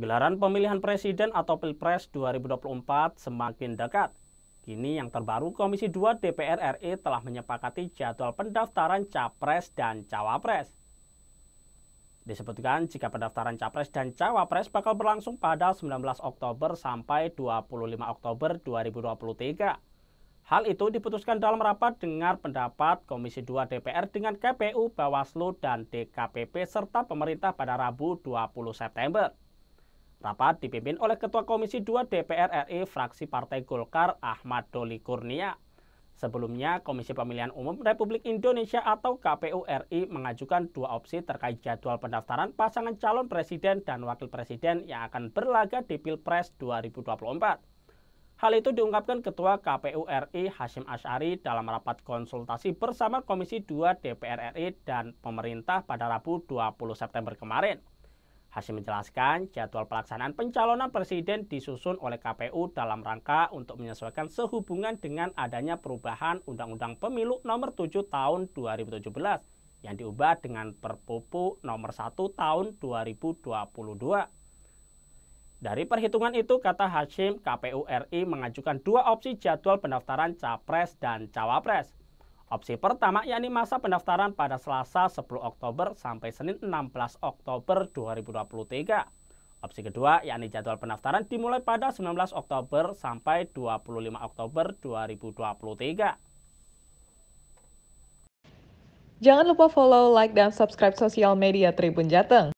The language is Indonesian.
Gelaran pemilihan presiden atau Pilpres 2024 semakin dekat. Kini yang terbaru Komisi 2 DPR RI telah menyepakati jadwal pendaftaran Capres dan Cawapres. Disebutkan jika pendaftaran Capres dan Cawapres bakal berlangsung pada 19 Oktober sampai 25 Oktober 2023. Hal itu diputuskan dalam rapat dengar pendapat Komisi 2 DPR dengan KPU, Bawaslu, dan DKPP serta pemerintah pada Rabu 20 September. Rapat dipimpin oleh Ketua Komisi 2 DPR RI fraksi Partai Golkar Ahmad Doli Kurnia. Sebelumnya, Komisi Pemilihan Umum Republik Indonesia atau KPU RI mengajukan dua opsi terkait jadwal pendaftaran pasangan calon presiden dan wakil presiden yang akan berlaga di Pilpres 2024. Hal itu diungkapkan Ketua KPU RI Hashim Ash'ari dalam rapat konsultasi bersama Komisi 2 DPR RI dan pemerintah pada Rabu 20 September kemarin. Hashim menjelaskan, jadwal pelaksanaan pencalonan presiden disusun oleh KPU dalam rangka untuk menyesuaikan sehubungan dengan adanya perubahan Undang-Undang Pemilu Nomor 7 Tahun 2017 yang diubah dengan Perpupu Nomor 1 Tahun 2022. Dari perhitungan itu, kata Hashim, KPU RI mengajukan dua opsi jadwal pendaftaran capres dan cawapres. Opsi pertama yakni masa pendaftaran pada Selasa 10 Oktober sampai Senin 16 Oktober 2023. Opsi kedua yakni jadwal pendaftaran dimulai pada 19 Oktober sampai 25 Oktober 2023. Jangan lupa follow, like, dan subscribe sosial media Tribun Jateng.